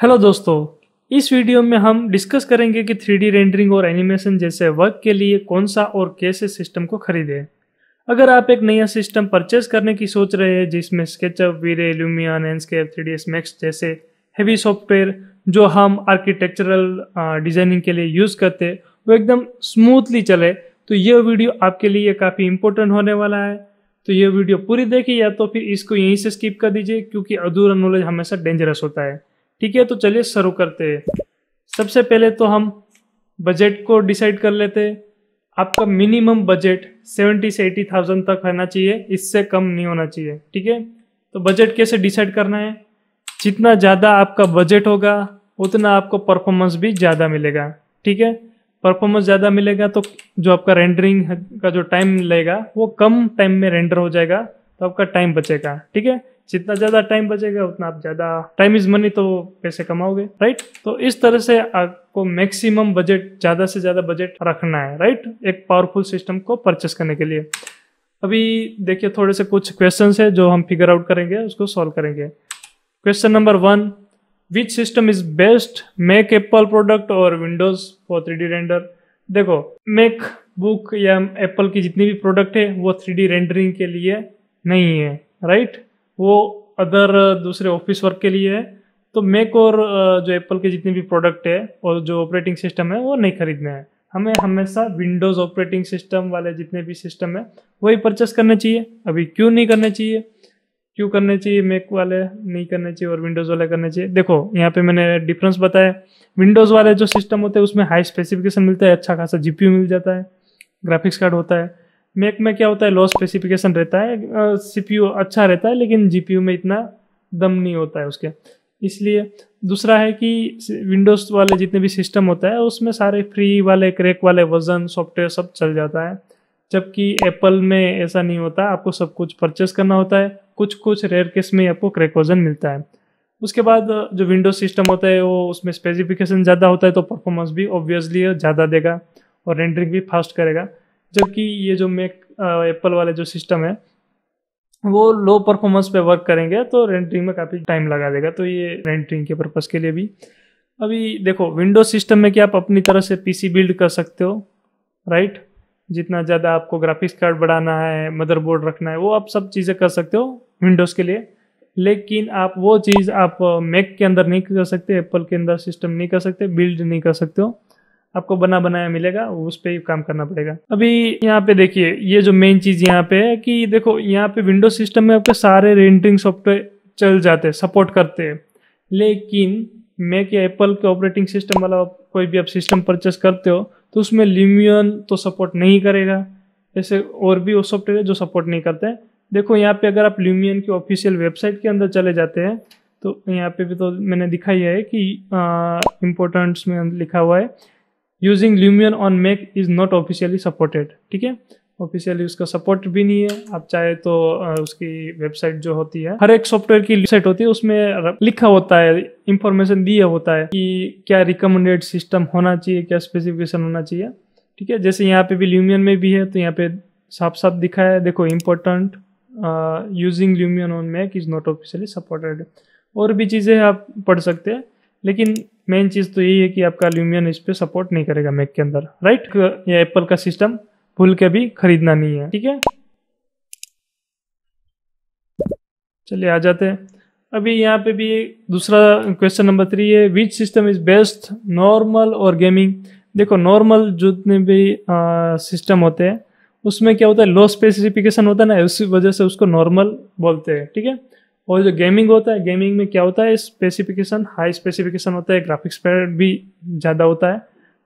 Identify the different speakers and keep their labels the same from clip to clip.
Speaker 1: Hello दोस्तों इस video में हम डिस्कस करेंगे कि 3D रेंडरिंग और एनिमेशन जैसे वर्क के लिए कौन सा और कैसे सिस्टम को खरीदें अगर आप एक नया सिस्टम परचेज करने की सोच रहे हैं जिसमें SketchUp VRay Lumion Enscape three D Max जैसे हैवी सॉफ्टवेयर जो हम आर्किटेक्चरल डिजाइनिंग के लिए यूज़ करते हैं वो एकदम स्मूथली चले तो यह वीडियो आपके लिए काफ़ी इंपॉर्टेंट होने वाला है तो यह वीडियो पूरी देखिए या तो फिर इसको यहीं से स्किप कर दीजिए क्योंकि अधूरा नॉलेज हमेशा डेंजरस होता है ठीक है तो चलिए शुरू करते हैं सबसे पहले तो हम बजट को डिसाइड कर लेते हैं आपका मिनिमम बजट सेवेंटी से एटी थाउजेंड तक होना चाहिए इससे कम नहीं होना चाहिए ठीक है तो बजट कैसे डिसाइड करना है जितना ज़्यादा आपका बजट होगा उतना आपको परफॉर्मेंस भी ज़्यादा मिलेगा ठीक है परफॉर्मेंस ज़्यादा मिलेगा तो जो आपका रेंडरिंग का जो टाइम लगेगा वो कम टाइम में रेंडर हो जाएगा तो आपका टाइम बचेगा ठीक है जितना ज्यादा टाइम बचेगा उतना आप ज्यादा टाइम इज मनी तो पैसे कमाओगे राइट तो इस तरह से आपको मैक्सिमम बजट ज्यादा से ज्यादा बजट रखना है राइट एक पावरफुल सिस्टम को परचेस करने के लिए अभी देखिए थोड़े से कुछ क्वेश्चन है जो हम फिगर आउट करेंगे उसको सॉल्व करेंगे question number one which system is best Mac Apple product और Windows for three D render देखो मेक बुक या एप्पल की जितनी भी प्रोडक्ट है वो थ्री रेंडरिंग के लिए नहीं है राइट वो अदर uh, दूसरे ऑफिस वर्क के लिए है तो मेक और uh, जो एप्पल के जितने भी प्रोडक्ट है और जो ऑपरेटिंग सिस्टम है वो नहीं खरीदने हैं हमें हमेशा विंडोज़ ऑपरेटिंग सिस्टम वाले जितने भी सिस्टम है वही परचेस करने चाहिए अभी क्यों नहीं करने चाहिए क्यों करने चाहिए मेक वाले नहीं करने चाहिए और विंडोज़ वाले करने चाहिए देखो यहाँ पे मैंने डिफरेंस बताया विंडोज़ वाले जो सिस्टम होते हैं उसमें हाई स्पेसिफिकेशन मिलता है अच्छा खासा जीपीयू मिल जाता है ग्राफिक्स कार्ड होता है मैक में क्या होता है लो स्पेसिफिकेशन रहता है सीपीयू अच्छा रहता है लेकिन जीपीयू में इतना दम नहीं होता है उसके इसलिए दूसरा है कि विंडोज़ वाले जितने भी सिस्टम होता है उसमें सारे फ्री वाले क्रैक वाले वर्जन सॉफ्टवेयर सब चल जाता है जबकि एप्पल में ऐसा नहीं होता आपको सब कुछ परचेस करना होता है कुछ कुछ रेयर केस में आपको क्रैक वर्जन मिलता है उसके बाद जो विंडोज सिस्टम होता है वो उसमें स्पेसिफिकेशन ज़्यादा होता है तो परफॉर्मेंस भी ऑब्वियसली ज़्यादा देगा और रेंडरिंग भी फास्ट करेगा जबकि ये जो मेक एप्पल वाले जो सिस्टम है वो लो परफॉर्मेंस पे वर्क करेंगे तो रेंटरिंग में काफ़ी टाइम लगा देगा तो ये रेंटरिंग के पर्पज़ के लिए भी अभी देखो विंडोज सिस्टम में कि आप अपनी तरह से पीसी बिल्ड कर सकते हो राइट जितना ज़्यादा आपको ग्राफिक्स कार्ड बढ़ाना है मदरबोर्ड रखना है वो आप सब चीज़ें कर सकते हो विंडोज़ के लिए लेकिन आप वो चीज़ आप मैक uh, के अंदर नहीं कर सकते एप्पल के अंदर सिस्टम नहीं कर सकते बिल्ड नहीं कर सकते हो आपको बना बनाया मिलेगा उस पर काम करना पड़ेगा अभी यहाँ पे देखिए ये जो मेन चीज यहाँ पे है कि देखो यहाँ पे विंडो सिस्टम में आपके सारे रेंटिंग सॉफ्टवेयर चल जाते हैं सपोर्ट करते हैं लेकिन मैं कि एप्पल के ऑपरेटिंग सिस्टम वाला कोई भी आप सिस्टम परचेस करते हो तो उसमें लिम्यून तो सपोर्ट नहीं करेगा ऐसे और भी वो सॉफ्टवेयर है जो सपोर्ट नहीं करते देखो यहाँ पे अगर आप ल्यूमियन की ऑफिशियल वेबसाइट के अंदर चले जाते हैं तो यहाँ पे भी तो मैंने दिखाई है कि इम्पोर्टेंट्स में लिखा हुआ है using Lumion on Mac is not officially supported ठीक है ऑफिशियली उसका सपोर्ट भी नहीं है आप चाहे तो उसकी वेबसाइट जो होती है हर एक सॉफ्टवेयर की वेबसाइट होती है उसमें लिखा होता है इंफॉर्मेशन दिया होता है कि क्या रिकमेंडेड सिस्टम होना चाहिए क्या स्पेसिफिकेशन होना चाहिए ठीक है जैसे यहाँ पे भी ल्यूमियन में भी है तो यहाँ पे साफ साफ दिखा है देखो important using Lumion on Mac is not officially supported और भी चीज़ें आप पढ़ सकते हैं लेकिन मेन चीज़ तो यही है कि आपका अल्यूमिनियम इस पर सपोर्ट नहीं करेगा मैक के अंदर राइट ये एप्पल का सिस्टम भूल के भी खरीदना नहीं है ठीक है चलिए आ जाते हैं अभी यहाँ पे भी दूसरा क्वेश्चन नंबर थ्री है which system is best normal और गेमिंग देखो नॉर्मल जितने भी सिस्टम होते हैं उसमें क्या होता है लो स्पेसिफिकेशन होता है ना उसी वजह से उसको नॉर्मल बोलते हैं ठीक है थीके? और जो गेमिंग होता है गेमिंग में क्या होता है स्पेसिफिकेशन हाई स्पेसिफिकेशन होता है ग्राफिक्स पर भी ज़्यादा होता है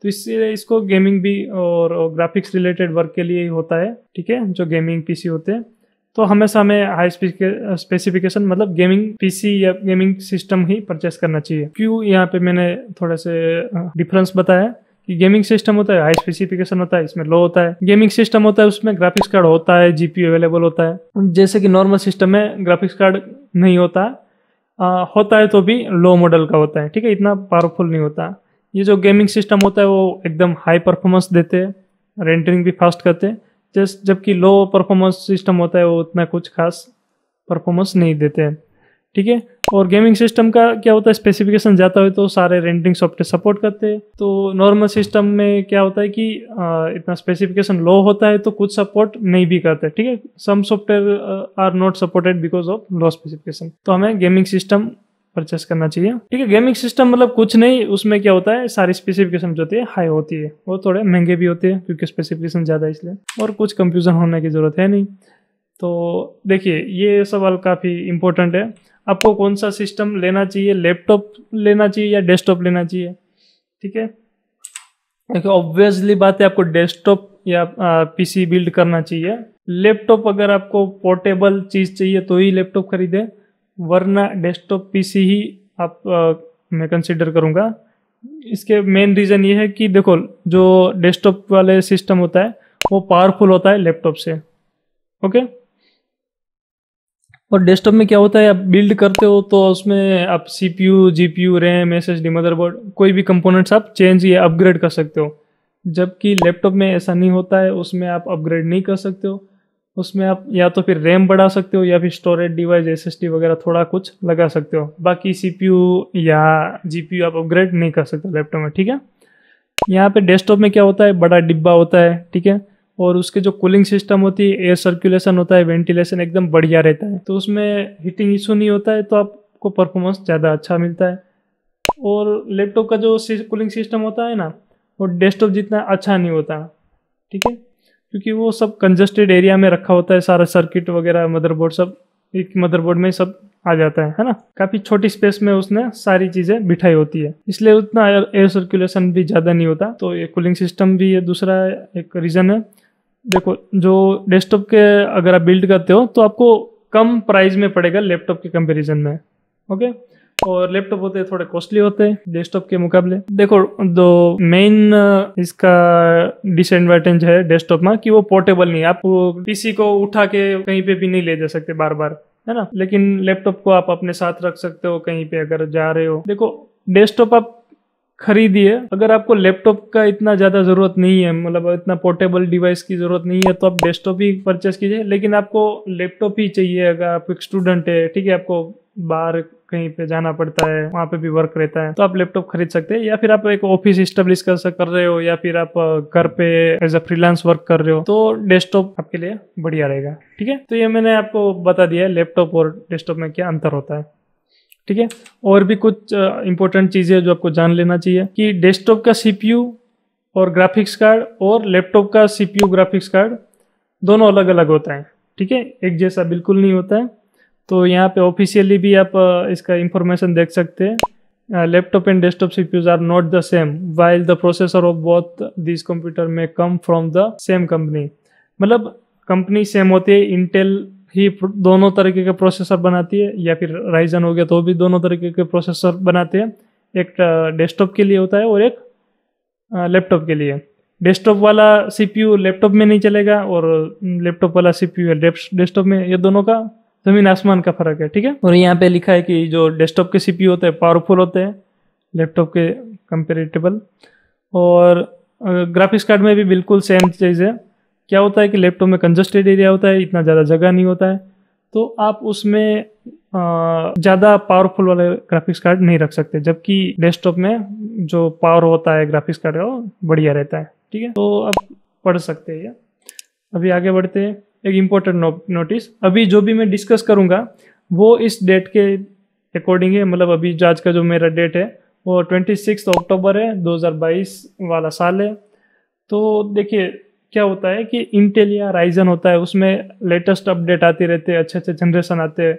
Speaker 1: तो इसलिए इसको गेमिंग भी और, ग्राफिक्स रिलेटेड वर्क के लिए ही होता है ठीक है जो गेमिंग पीसी होते हैं तो हमेशा हमें हाई स्पेसिफिकेशन मतलब गेमिंग पीसी या गेमिंग सिस्टम ही परचेस करना चाहिए क्यों यहाँ पे मैंने थोड़ा से डिफरेंस बताया गेमिंग सिस्टम होता है हाई स्पेसिफिकेशन होता है इसमें लो होता है गेमिंग सिस्टम होता है उसमें ग्राफिक्स कार्ड होता है जी अवेलेबल होता है जैसे कि नॉर्मल सिस्टम में ग्राफिक्स कार्ड नहीं होता आ, होता है तो भी लो मॉडल का होता है ठीक है इतना पावरफुल नहीं होता ये जो गेमिंग सिस्टम होता है वो एकदम हाई परफॉर्मेंस देते हैं रेंटरिंग भी फास्ट करते हैं जैस जबकि लो परफॉर्मेंस सिस्टम होता है वो उतना कुछ खास परफॉर्मेंस नहीं देते हैं ठीक है और गेमिंग सिस्टम का क्या होता है स्पेसिफिकेशन जाता हो तो सारे रेंटिंग सॉफ्टवेयर सपोर्ट करते हैं तो नॉर्मल सिस्टम में क्या होता है कि इतना स्पेसिफिकेशन लो होता है तो कुछ सपोर्ट नहीं भी करते ठीक है some software are not supported because of low specification तो हमें गेमिंग सिस्टम परचेस करना चाहिए ठीक है गेमिंग सिस्टम मतलब कुछ नहीं उसमें क्या होता है सारी स्पेसिफिकेशन जो होती है हाई होती है और थोड़े महंगे भी होते हैं क्योंकि स्पेसिफिकेशन ज़्यादा इसलिए और कुछ कंफ्यूजन होने की ज़रूरत है नहीं तो देखिए ये सवाल काफ़ी इम्पोर्टेंट है आपको कौन सा सिस्टम लेना चाहिए लैपटॉप लेना चाहिए या डेस्कटॉप लेना चाहिए ठीक है देखिए ऑब्वियसली बात है आपको डेस्कटॉप या पीसी बिल्ड करना चाहिए लैपटॉप अगर आपको पोर्टेबल चीज़ चाहिए तो ही लैपटॉप खरीदें वरना डेस्कटॉप पीसी ही आप आ, मैं कंसिडर करूँगा इसके मेन रीज़न ये है कि देखो जो डेस्कटॉप वाले सिस्टम होता है वो पावरफुल होता है लैपटॉप से ओके और डेस्कटॉप में क्या होता है आप बिल्ड करते हो तो उसमें आप C P U G P U RAM S S D motherboard कोई भी कंपोनेंट्स आप चेंज या अपग्रेड कर सकते हो जबकि लैपटॉप में ऐसा नहीं होता है उसमें आप अपग्रेड नहीं कर सकते हो उसमें आप या तो फिर रैम बढ़ा सकते हो या फिर storage device S S D वगैरह थोड़ा कुछ लगा सकते हो बाकी सी पी यू या जी पी यू आप अपग्रेड नहीं कर सकते लैपटॉप में ठीक है यहाँ पे डेस्कटॉप में क्या होता है बड़ा डिब्बा होता है ठीक है और उसके जो कूलिंग सिस्टम होती है एयर सर्कुलेशन होता है वेंटिलेशन एकदम बढ़िया रहता है तो उसमें हीटिंग इशू नहीं होता है तो आपको परफॉर्मेंस ज़्यादा अच्छा मिलता है और लैपटॉप का जो कूलिंग सिस्टम होता है ना वो डेस्कटॉप जितना अच्छा नहीं होता ठीक है क्योंकि वो सब कंजस्टेड एरिया में रखा होता है सारा सर्किट वगैरह मदरबोर्ड सब एक मदरबोर्ड में सब आ जाता है है ना काफ़ी छोटी स्पेस में उसने सारी चीज़ें बिठाई होती है इसलिए उतना एयर सर्कुलेशन भी ज़्यादा नहीं होता तो ये कूलिंग सिस्टम भी ये दूसरा एक रीज़न है देखो जो डेस्कटॉप के अगर आप बिल्ड करते हो तो आपको कम प्राइस में पड़ेगा लैपटॉप के कंपैरिजन में ओके और लैपटॉप होते हैं थोड़े कॉस्टली होते हैं डेस्कटॉप के मुकाबले देखो दो मेन इसका डिसएडवांटेज है डेस्कटॉप में कि वो पोर्टेबल नहीं है आप पीसी को उठा के कहीं पे भी नहीं ले जा सकते बार बार है ना लेकिन लैपटॉप को आप अपने साथ रख सकते हो कहीं पे अगर जा रहे हो देखो डेस्कटॉप आप खरीदिए अगर आपको लैपटॉप का इतना ज़्यादा ज़रूरत नहीं है मतलब इतना पोर्टेबल डिवाइस की ज़रूरत नहीं है तो आप डेस्कटॉप ही परचेस कीजिए लेकिन आपको लैपटॉप ही चाहिए अगर आप एक स्टूडेंट है ठीक है आपको बाहर कहीं पे जाना पड़ता है वहाँ पे भी वर्क रहता है तो आप लैपटॉप खरीद सकते हैं या फिर आप एक ऑफिस स्टेब्लिश कर कर रहे हो या फिर आप घर पे एज अ फ्रीलांस वर्क कर रहे हो तो डेस्कटॉप आपके लिए बढ़िया रहेगा ठीक है तो ये मैंने आपको बता दिया है लैपटॉप और डेस्कटॉप में क्या अंतर होता है ठीक है और भी कुछ इंपॉर्टेंट चीज़ें जो आपको जान लेना चाहिए कि डेस्कटॉप का सीपीयू और ग्राफिक्स कार्ड और लैपटॉप का सीपीयू ग्राफिक्स कार्ड दोनों अलग अलग होता है ठीक है एक जैसा बिल्कुल नहीं होता है तो यहाँ पे ऑफिशियली भी आप इसका इंफॉर्मेशन देख सकते हैं laptop and desktop CPUs are not the same while the processor of both this computer may come from the same company मतलब कंपनी सेम होती है इंटेल ही दोनों तरीके के प्रोसेसर बनाती है या फिर राइजन हो गया तो भी दोनों तरीके के प्रोसेसर बनाते हैं एक डेस्कटॉप के लिए होता है और एक लैपटॉप के लिए डेस्कटॉप वाला सीपीयू लैपटॉप में नहीं चलेगा और लैपटॉप वाला सीपीयू है डेस्कटॉप में ये दोनों का ज़मीन आसमान का फ़र्क है ठीक है और यहाँ पे लिखा है कि जो डेस्कटॉप के सीपीयू होते हैं पावरफुल होते हैं लैपटॉप के कंपेरेटेबल और ग्राफिक्स कार्ड में भी बिल्कुल सेम चीज़ है क्या होता है कि लैपटॉप में कंजस्टेड एरिया होता है इतना ज़्यादा जगह नहीं होता है तो आप उसमें ज़्यादा पावरफुल वाले ग्राफिक्स कार्ड नहीं रख सकते जबकि डेस्कटॉप में जो पावर होता है ग्राफिक्स कार्ड का वो बढ़िया रहता है ठीक है तो आप पढ़ सकते हैं अभी आगे बढ़ते हैं एक इम्पोर्टेंट नो, नोटिस अभी जो भी मैं डिस्कस करूँगा वो इस डेट के अकॉर्डिंग है मतलब अभी आज का जो मेरा डेट है वो ट्वेंटी सिक्स अक्टूबर है 2022 वाला साल है तो देखिए क्या होता है कि इंटेल या राइजन होता है उसमें लेटेस्ट अपडेट आते रहते हैं अच्छे अच्छे जनरेशन आते हैं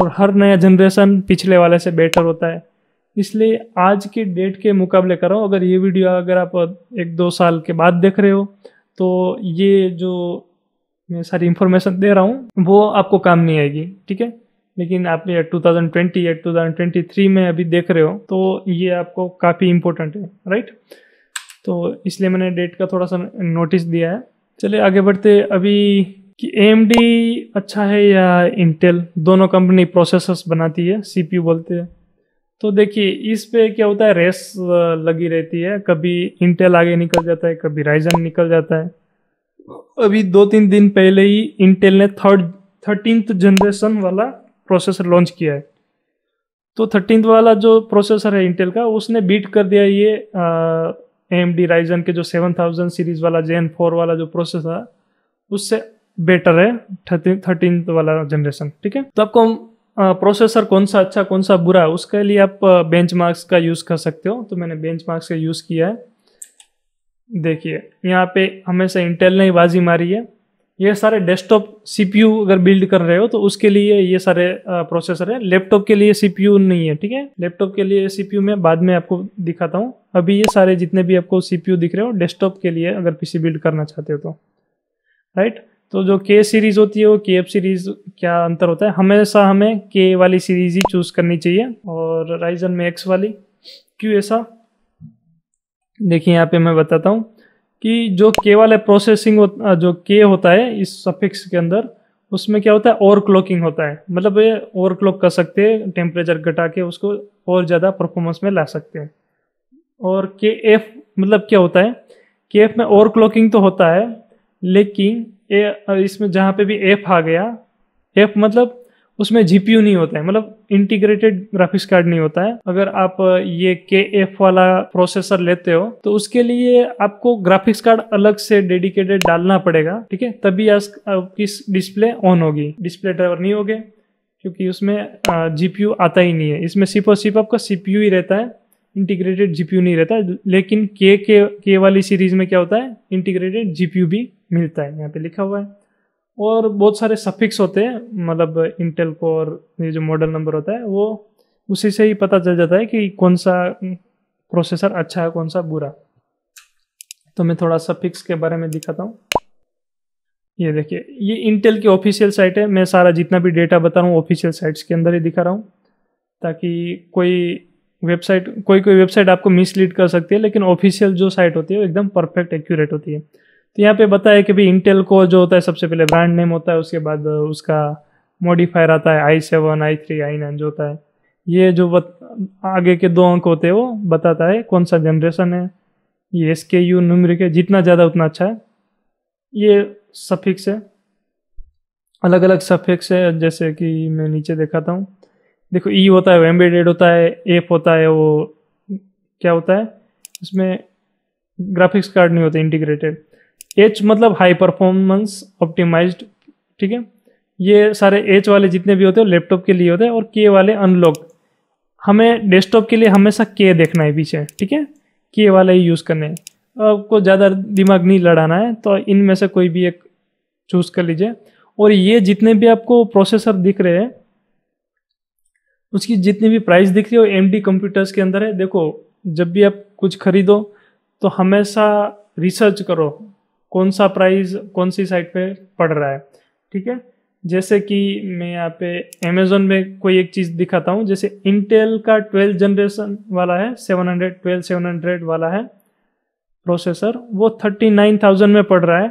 Speaker 1: और हर नया जनरेशन पिछले वाले से बेटर होता है इसलिए आज के डेट के मुकाबले करो अगर ये वीडियो अगर आप एक दो साल के बाद देख रहे हो तो ये जो मैं सारी इंफॉर्मेशन दे रहा हूँ वो आपको काम नहीं आएगी ठीक है लेकिन आप ये 2020 या 2023 में अभी देख रहे हो तो ये आपको काफ़ी इम्पोर्टेंट है राइट तो इसलिए मैंने डेट का थोड़ा सा नोटिस दिया है चलिए आगे बढ़ते अभी कि एम अच्छा है या इंटेल दोनों कंपनी प्रोसेसर्स बनाती है सी बोलते हैं तो देखिए इस पे क्या होता है रेस लगी रहती है कभी इंटेल आगे निकल जाता है कभी राइजन निकल जाता है अभी दो तीन दिन पहले ही इंटेल ने थर्ड थर्टीन जनरेशन वाला प्रोसेसर लॉन्च किया है तो थर्टीन वाला जो प्रोसेसर है इंटेल का उसने बीट कर दिया ये एम डी राइजन के जो सेवन थाउजेंड सीरीज वाला जेन फोर वाला जो प्रोसेसर उससे बेटर है थर्टीन वाला जनरेशन ठीक है तो आपको प्रोसेसर कौन सा अच्छा कौन सा बुरा है उसके लिए आप बेंच मार्क्स का यूज़ कर सकते हो तो मैंने बेंच मार्क्स का यूज़ किया है देखिए यहाँ पे हमेशा इंटेल ने ही बाजी मारी है ये सारे डेस्कटॉप सीपीयू अगर बिल्ड कर रहे हो तो उसके लिए ये सारे प्रोसेसर है लैपटॉप के लिए सीपीयू नहीं है ठीक है लैपटॉप के लिए सीपीयू में बाद में आपको दिखाता हूँ अभी ये सारे जितने भी आपको सीपीयू दिख रहे हो डेस्कटॉप के लिए अगर पीसी बिल्ड करना चाहते हो तो राइट तो जो के सीरीज़ होती है वो के एफ सीरीज़ क्या अंतर होता है हमेशा हमें के वाली सीरीज़ ही चूज़ करनी चाहिए और राइजन में एक्स वाली क्यों ऐसा देखिए यहाँ पे मैं बताता हूँ कि जो के वाले प्रोसेसिंग जो के होता है इस सफिक्स के अंदर उसमें क्या होता है ओवर क्लोकिंग होता है मतलब ये ओवर क्लॉक कर सकते हैं टेम्परेचर घटा के उसको और ज़्यादा परफॉर्मेंस में ला सकते हैं और के एफ मतलब क्या होता है के एफ में ओवर क्लोकिंग तो होता है लेकिन ए इसमें जहाँ पे भी एफ आ गया एफ मतलब उसमें जीपीयू नहीं होता है मतलब इंटीग्रेटेड ग्राफिक्स कार्ड नहीं होता है अगर आप ये के एफ वाला प्रोसेसर लेते हो तो उसके लिए आपको ग्राफिक्स कार्ड अलग से डेडिकेटेड डालना पड़ेगा ठीक है तभी आपकी डिस्प्ले ऑन होगी डिस्प्ले ड्राइवर नहीं होगे क्योंकि उसमें जीपीयू आता ही नहीं है इसमें सिर्फ और सिर्फ आपका सीपीयू ही रहता है इंटीग्रेटेड जीपीयू नहीं रहता लेकिन के के के वाली सीरीज में क्या होता है इंटीग्रेटेड जीपीयू भी मिलता है यहाँ पे लिखा हुआ है और बहुत सारे सफिक्स होते हैं मतलब इंटेल को और ये जो मॉडल नंबर होता है वो उसी से ही पता चल जाता है कि कौन सा प्रोसेसर अच्छा है कौन सा बुरा तो मैं थोड़ा सफिक्स के बारे में दिखाता हूँ ये देखिए ये इंटेल की ऑफिशियल साइट है मैं सारा जितना भी डेटा बता रहा हूँ ऑफिशियल साइट्स के अंदर ही दिखा रहा हूँ ताकि कोई वेबसाइट कोई कोई वेबसाइट आपको मिसलीड कर सकती है लेकिन ऑफिशियल जो साइट होती है वो एकदम परफेक्ट एक्यूरेट होती है तो यहाँ पे बताया कि भाई इंटेल को जो होता है सबसे पहले ब्रांड नेम होता है उसके बाद उसका मॉडिफायर आता है i seven i three i nine जो होता है ये जो बत, आगे के दो अंक होते हैं वो बताता है कौन सा जनरेशन है ये एस के यू नुमर के जितना ज़्यादा उतना अच्छा है ये सफिक्स है अलग अलग सफिक्स है जैसे कि मैं नीचे दिखाता हूँ देखो ई e होता है वो एम्बेडेड होता है एफ होता है वो क्या होता है इसमें ग्राफिक्स कार्ड नहीं होता इंटीग्रेटेड एच मतलब हाई परफॉर्मेंस ऑप्टिमाइज्ड ठीक है ये सारे एच वाले जितने भी होते हैं लैपटॉप के लिए होते हैं और के वाले अनलॉक हमें डेस्कटॉप के लिए हमेशा के देखना है पीछे ठीक है के वाले ही यूज़ करने हैं आपको ज़्यादा दिमाग नहीं लड़ाना है तो इनमें से कोई भी एक चूज़ कर लीजिए और ये जितने भी आपको प्रोसेसर दिख रहे हैं उसकी जितनी भी प्राइस दिख रही है वो एम डी कंप्यूटर्स के अंदर है देखो जब भी आप कुछ खरीदो तो हमेशा रिसर्च करो कौन सा प्राइस कौन सी साइट पे पड़ रहा है ठीक है जैसे कि मैं यहाँ पे अमेजोन में कोई एक चीज़ दिखाता हूँ जैसे इंटेल का ट्वेल्थ जनरेशन वाला है seven hundred twelve seven hundred वाला है प्रोसेसर वो थर्टी नाइन थाउजेंड में पड़ रहा है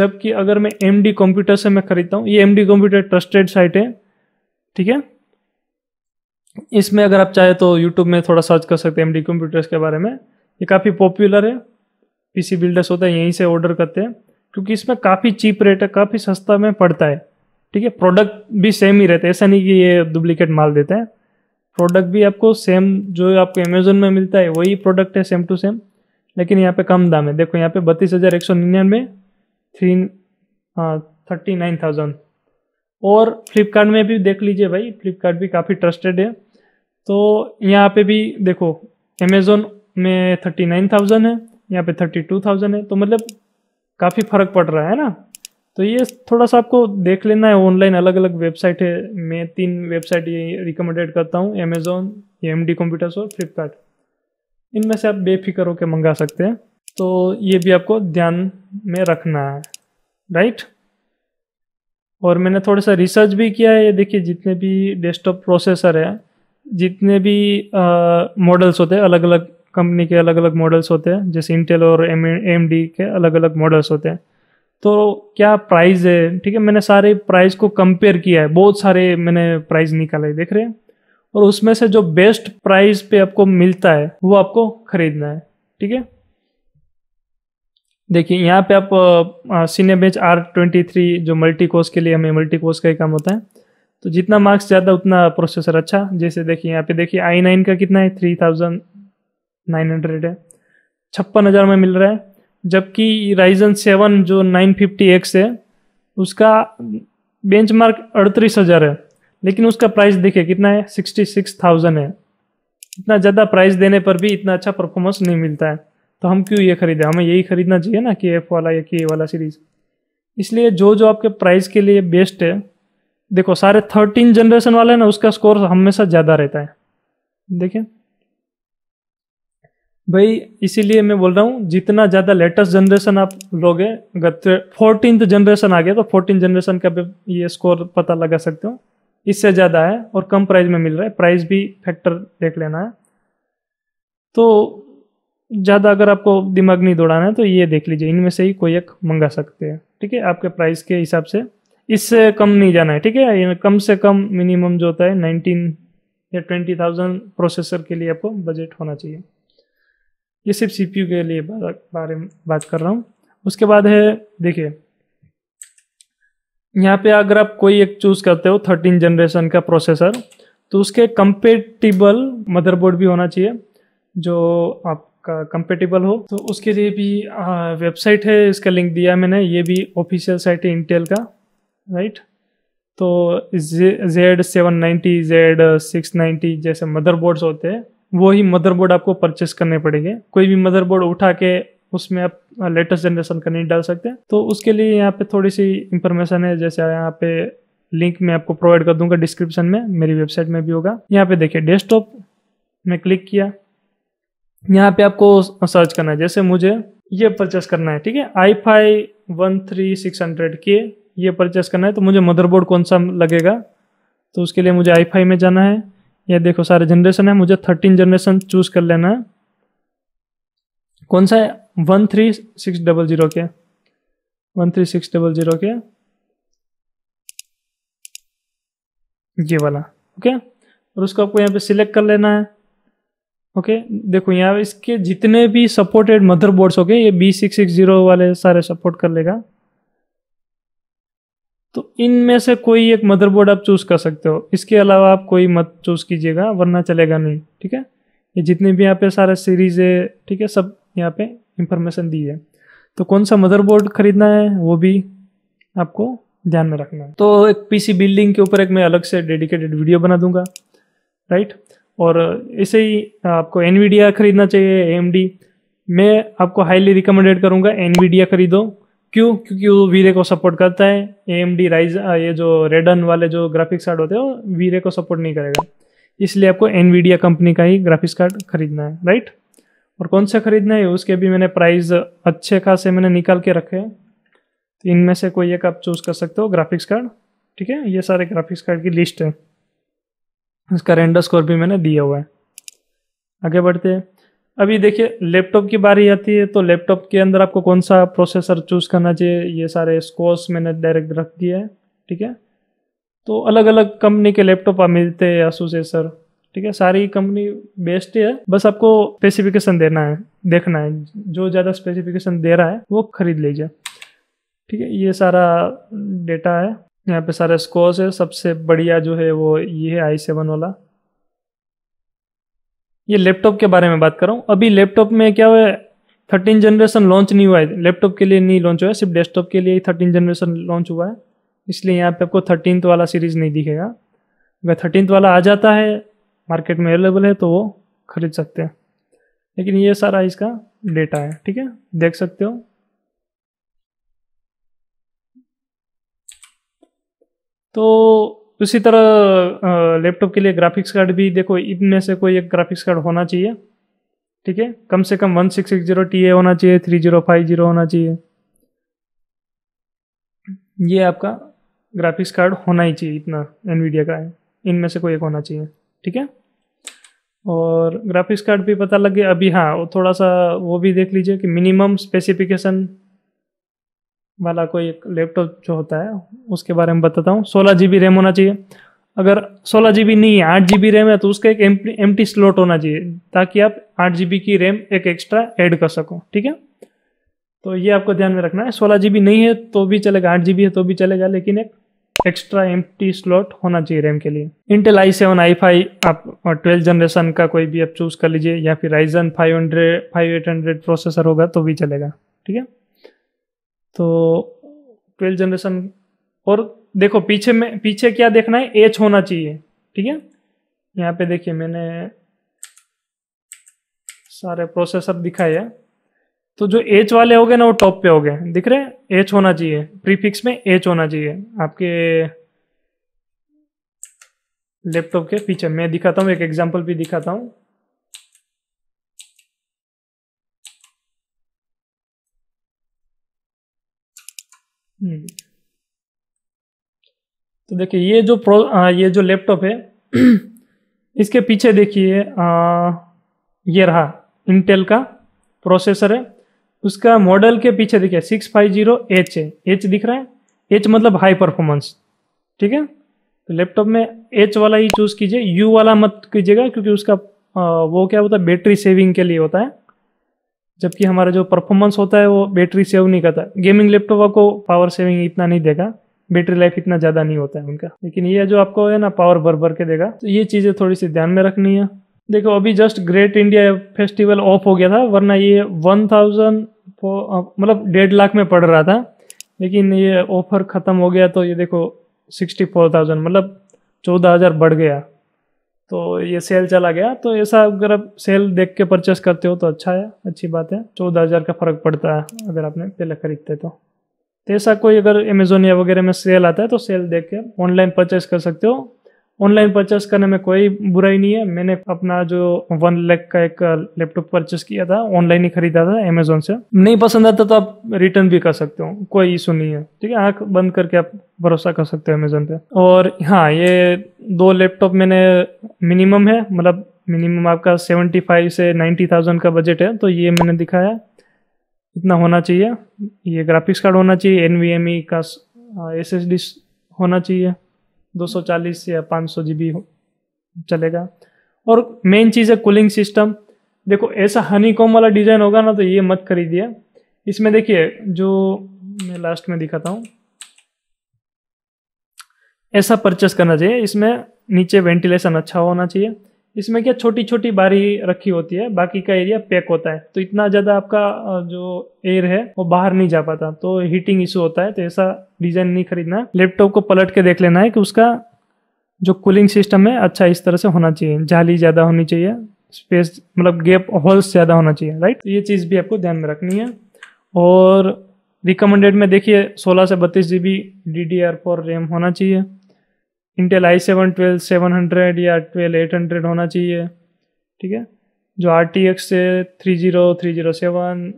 Speaker 1: जबकि अगर मैं एम डी कंप्यूटर से मैं खरीदता हूँ ये M D computer trusted site है ठीक है इसमें अगर आप चाहे तो यूट्यूब में थोड़ा सर्च कर सकते हैं एम डी कंप्यूटर्स के बारे में ये काफ़ी पॉपुलर है पीसी बिल्डर्स होता है यहीं से ऑर्डर करते हैं क्योंकि इसमें काफ़ी चीप रेट है काफ़ी सस्ता में पड़ता है ठीक है प्रोडक्ट भी सेम ही रहता है ऐसा नहीं कि ये डुप्लीकेट माल देते हैं प्रोडक्ट भी आपको सेम जो आपको अमेजोन में मिलता है वही प्रोडक्ट है सेम टू सेम लेकिन यहाँ पे कम दाम है देखो यहाँ पे बत्तीस हज़ार एक सौ निन्यानवे थ्री हाँ थर्टी नाइन थाउजेंड और फ्लिपकार्ट में भी देख लीजिए भाई फ्लिपकार्ट भी काफ़ी ट्रस्टेड है तो यहाँ पे भी देखो अमेजोन में थर्टी नाइन थाउजेंड है यहाँ पे थर्टी टू थाउजेंड है तो मतलब काफ़ी फ़र्क पड़ रहा है ना तो ये थोड़ा सा आपको देख लेना है ऑनलाइन अलग अलग वेबसाइट है मैं तीन वेबसाइट ये रिकमेंडेड करता हूँ अमेजोन एम डी कंप्यूटर्स और फ्लिपकार्ट इनमें से आप बेफिक्र होकर मंगा सकते हैं तो ये भी आपको ध्यान में रखना है राइट और मैंने थोड़ा सा रिसर्च भी किया है ये देखिए जितने भी डेस्कटॉप प्रोसेसर है जितने भी मॉडल्स होते हैं अलग अलग कंपनी के अलग अलग मॉडल्स होते हैं जैसे इंटेल और एम एम डी के अलग अलग मॉडल्स होते हैं तो क्या प्राइस है ठीक है मैंने सारे प्राइस को कंपेयर किया है बहुत सारे मैंने प्राइस निकाले देख रहे हैं और उसमें से जो बेस्ट प्राइस पे आपको मिलता है वो आपको खरीदना है ठीक है देखिए यहाँ पे आप Cinebench R twenty three जो मल्टी कोर्स के लिए हमें मल्टी कोर्स का ही काम होता है तो जितना मार्क्स ज़्यादा उतना प्रोसेसर अच्छा जैसे देखिए यहाँ पे देखिए आई नाइन का कितना है थ्री थाउजेंड नाइन हंड्रेड है छप्पन हज़ार में मिल रहा है जबकि राइजन सेवन जो नाइन फिफ्टी एक्स है उसका बेंच मार्क अड़तीस हज़ार है लेकिन उसका प्राइस देखिए कितना है सिक्सटी सिक्स थाउजेंड है इतना ज़्यादा प्राइस देने पर भी इतना अच्छा परफॉर्मेंस नहीं मिलता है तो हम क्यों ये खरीदें हमें यही खरीदना चाहिए ना कि एफ वाला या के वाला सीरीज़ इसलिए जो जो आपके प्राइस के लिए बेस्ट है देखो सारे थर्टीन जनरेशन वाले ना उसका स्कोर हमेशा ज़्यादा रहता है देखिए भाई इसीलिए मैं बोल रहा हूँ जितना ज़्यादा लेटेस्ट जनरेशन आप लोगे अगर फोर्टीन जनरेशन आ गया तो फोर्टीन जनरेशन का भी ये स्कोर पता लगा सकते हो इससे ज़्यादा है और कम प्राइस में मिल रहा है प्राइस भी फैक्टर देख लेना है तो ज़्यादा अगर आपको दिमाग नहीं दौड़ाना है तो ये देख लीजिए इनमें से ही कोई एक मंगा सकते हैं ठीक है आपके प्राइस के हिसाब से इससे कम नहीं जाना है ठीक है कम से कम मिनिमम जो होता है नाइनटीन या ट्वेंटी थाउजेंड प्रोसेसर के लिए आपको बजट होना चाहिए ये सिर्फ सी के लिए बारे में बात कर रहा हूँ उसके बाद है देखिए यहाँ पे अगर आप कोई एक चूज़ करते हो थर्टीन जनरेशन का प्रोसेसर तो उसके कंपेटिबल मदरबोर्ड भी होना चाहिए जो आपका कंपेटिबल हो तो उसके लिए भी वेबसाइट है इसका लिंक दिया मैंने ये भी ऑफिशियल साइट है इंटेल का राइट तो Z seven ninety Z six ninety जैसे मदरबोर्ड्स होते हैं वही मदरबोर्ड आपको परचेस करने पड़ेंगे कोई भी मदरबोर्ड उठा के उसमें आप लेटेस्ट जनरेशन का नहीं डाल सकते तो उसके लिए यहाँ पे थोड़ी सी इंफॉर्मेशन है जैसे यहाँ पे लिंक मैं आपको प्रोवाइड कर दूंगा डिस्क्रिप्शन में मेरी वेबसाइट में भी होगा यहाँ पे देखिए डेस्कटॉप में क्लिक किया यहाँ पे आपको सर्च करना है जैसे मुझे ये परचेस करना है ठीक है I five one three six hundred के ये परचेस करना है तो मुझे मदरबोर्ड कौन सा लगेगा तो उसके लिए मुझे आई फाई में जाना है ये देखो सारे जनरेशन है मुझे थर्टीन जनरेशन चूज कर लेना है कौन सा है one three six double zero के one three six double zero के ये वाला ओके और उसको आपको यहाँ पे सिलेक्ट कर लेना है ओके देखो यहाँ इसके जितने भी सपोर्टेड मदरबोर्ड्स हो गए ये बी सिक्स सिक्स जीरो वाले सारे सपोर्ट कर लेगा तो इनमें से कोई एक मदरबोर्ड आप चूज़ कर सकते हो इसके अलावा आप कोई मत चूज़ कीजिएगा वरना चलेगा नहीं ठीक है ये जितने भी यहाँ पे सारे सीरीज़ है ठीक है सब यहाँ पे इंफॉर्मेशन दी है तो कौन सा मदरबोर्ड खरीदना है वो भी आपको ध्यान में रखना है तो एक पीसी बिल्डिंग के ऊपर एक मैं अलग से डेडिकेटेड वीडियो बना दूंगा राइट और ऐसे ही आपको एनवीडिया खरीदना चाहिए एम मैं आपको हाईली रिकमेंडेड करूँगा एनवीडिया खरीदो क्यों क्योंकि वो वीरे को सपोर्ट करता है ए एम डी राइज ये जो रेडन वाले जो ग्राफिक्स कार्ड होते हैं वो वीरे को सपोर्ट नहीं करेगा इसलिए आपको एनवीडिया कंपनी का ही ग्राफिक्स कार्ड खरीदना है राइट और कौन सा खरीदना है उसके भी मैंने प्राइस अच्छे खासे मैंने निकाल के रखे हैं तो इनमें से कोई एक आप चूज कर सकते हो ग्राफिक्स कार्ड ठीक है ये सारे ग्राफिक्स कार्ड की लिस्ट है इसका रेंडर स्कोर भी मैंने दिया हुआ है आगे बढ़ते हैं अभी देखिए लैपटॉप की बारी आती है तो लैपटॉप के अंदर आपको कौन सा प्रोसेसर चूज़ करना चाहिए ये सारे स्कोर्स मैंने डायरेक्ट रख दिया है ठीक है तो अलग अलग कंपनी के लैपटॉप आप मिलते हैं आसूस सर ठीक है सारी कंपनी बेस्ट है बस आपको स्पेसिफिकेशन देना है देखना है जो ज़्यादा स्पेसिफिकेशन दे रहा है वो खरीद लीजिए ठीक है ये सारा डेटा है यहाँ पे सारे स्कोर्स है सबसे बढ़िया जो है वो ये है आई सेवन वाला ये लैपटॉप के बारे में बात कर रहा हूँ अभी लैपटॉप में क्या हुआ थर्टीन जनरेशन लॉन्च नहीं हुआ है लैपटॉप के लिए नहीं लॉन्च हुआ है सिर्फ डेस्कटॉप के लिए ही थर्टीन जनरेशन लॉन्च हुआ है इसलिए यहाँ पे आपको थर्टीन वाला सीरीज़ नहीं दिखेगा अगर थर्टीन वाला आ जाता है मार्केट में अवेलेबल है तो वो खरीद सकते हैं लेकिन ये सारा इसका डेटा है ठीक है देख सकते हो तो उसी तो तरह लैपटॉप के लिए ग्राफिक्स कार्ड भी देखो इनमें से कोई एक ग्राफिक्स कार्ड होना चाहिए ठीक है कम से कम one six six zero T A होना चाहिए थ्री जीरो फाइव जीरो होना चाहिए ये आपका ग्राफिक्स कार्ड होना ही चाहिए इतना एनवीडिया का है इनमें से कोई एक होना चाहिए ठीक है और ग्राफिक्स कार्ड भी पता लगे अभी हाँ थोड़ा सा वो भी देख लीजिए कि मिनिमम स्पेसिफिकेशन वाला कोई एक लैपटॉप जो होता है उसके बारे में बताता हूँ सोलह जी बी रैम होना चाहिए अगर सोलह जी बी नहीं है आठ जी बी रैम है तो उसका एक एम टी स्लॉट होना चाहिए ताकि आप आठ जी बी की रैम एक एक्स्ट्रा ऐड कर सको ठीक है तो ये आपको ध्यान में रखना है सोलह जी बी नहीं है तो भी चलेगा आठ जी बी है तो भी चलेगा लेकिन एक एक्स्ट्रा एम टी स्लॉट होना चाहिए रैम के लिए Intel I seven I five आप ट्वेल्थ जनरेशन का कोई भी आप चूज़ कर लीजिए या फिर Ryzen five hundred five eight hundred processor होगा तो भी चलेगा ठीक है तो ट्वेल्थ जनरेशन और देखो पीछे में पीछे क्या देखना है एच होना चाहिए ठीक है यहाँ पे देखिए मैंने सारे प्रोसेसर दिखाए हैं तो जो एच वाले हो गए ना वो टॉप पे हो गए दिख रहे एच होना चाहिए प्रीफिक्स में एच होना चाहिए आपके लैपटॉप के पीछे मैं दिखाता हूँ एक एग्जांपल भी दिखाता हूँ हम्म। तो देखिए ये जो प्रो आ, ये जो लैपटॉप है इसके पीछे देखिए ये रहा इंटेल का प्रोसेसर है उसका मॉडल के पीछे देखिए सिक्स फाइव जीरो एच है एच दिख रहा है एच मतलब हाई परफॉर्मेंस ठीक है तो लैपटॉप में एच वाला ही चूज़ कीजिए यू वाला मत कीजिएगा क्योंकि उसका आ, वो क्या होता है बैटरी सेविंग के लिए होता है जबकि हमारा जो परफॉर्मेंस होता है वो बैटरी सेव नहीं करता गेमिंग लैपटॉप को पावर सेविंग इतना नहीं देगा बैटरी लाइफ इतना ज़्यादा नहीं होता है उनका लेकिन ये जो आपको है ना पावर भर भर के देगा तो ये चीज़ें थोड़ी सी ध्यान में रखनी है देखो अभी just great India festival off हो गया था वरना ये वन थाउजेंड मतलब डेढ़ लाख में पड़ रहा था लेकिन ये ऑफर ख़त्म हो गया तो ये देखो सिक्सटी फोर थाउजेंड मतलब चौदह हज़ार बढ़ गया तो ये सेल चला गया तो ऐसा अगर आप सेल देख के परचेस करते हो तो अच्छा है अच्छी बात है चौदह हज़ार का फ़र्क पड़ता है अगर आपने पहले ख़रीदते तो तो ऐसा कोई अगर अमेजोन या वगैरह में सेल आता है तो सेल देख के ऑनलाइन परचेस कर सकते हो ऑनलाइन परचेस करने में कोई बुराई नहीं है मैंने अपना जो वन लैख का एक लैपटॉप परचेस किया था ऑनलाइन ही खरीदा था अमेजोन से नहीं पसंद आता तो आप रिटर्न भी कर सकते हो कोई इशू नहीं है ठीक है आंख बंद करके आप भरोसा कर सकते हो अमेजोन पे और हाँ ये दो लैपटॉप मैंने मिनिमम है मतलब मिनिमम आपका सेवेंटी फाइव से नाइन्टी थाउजेंड का बजट है तो ये मैंने दिखाया इतना होना चाहिए ये ग्राफिक्स कार्ड होना चाहिए एन e का एस हाँ, होना चाहिए 240 या 500 सौ जी चलेगा और मेन चीज़ है कूलिंग सिस्टम देखो ऐसा हनी कॉम वाला डिज़ाइन होगा ना तो ये मत खरीदिए इसमें देखिए जो मैं लास्ट में दिखाता हूँ ऐसा परचेस करना चाहिए इसमें नीचे वेंटिलेशन अच्छा होना चाहिए इसमें क्या छोटी छोटी बारी रखी होती है बाकी का एरिया पैक होता है तो इतना ज़्यादा आपका जो एयर है वो बाहर नहीं जा पाता तो हीटिंग इशू होता है तो ऐसा डिज़ाइन नहीं खरीदना लैपटॉप को पलट के देख लेना है कि उसका जो कूलिंग सिस्टम है अच्छा इस तरह से होना चाहिए जाली ज़्यादा होनी चाहिए स्पेस मतलब गैप होल्स ज़्यादा होना चाहिए राइट तो ये चीज़ भी आपको ध्यान में रखनी है और रिकमेंडेड में देखिए 16 से बत्तीस G B D D R four RAM होना चाहिए Intel I seven twelve seven hundred या ट्वेल्व एट हंड्रेड होना चाहिए ठीक है जो आर टी एक्स से three zero three zero seven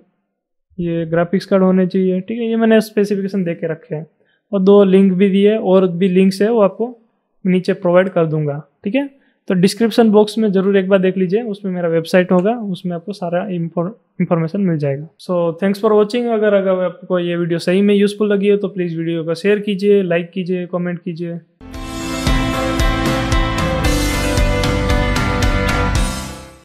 Speaker 1: ये ग्राफिक्स कार्ड होने चाहिए ठीक है ये मैंने स्पेसिफिकेशन दे के रखे हैं और दो लिंक भी दिए और भी लिंक्स है वो आपको नीचे प्रोवाइड कर दूंगा ठीक है तो डिस्क्रिप्शन बॉक्स में ज़रूर एक बार देख लीजिए उसमें मेरा वेबसाइट होगा उसमें आपको सारा इन्फॉर्मेशन मिल जाएगा सो थैंक्स फॉर वॉचिंग अगर अगर आपको ये वीडियो सही में यूज़फुल लगी हो तो प्लीज़ वीडियो को शेयर कीजिए लाइक कीजिए कॉमेंट कीजिए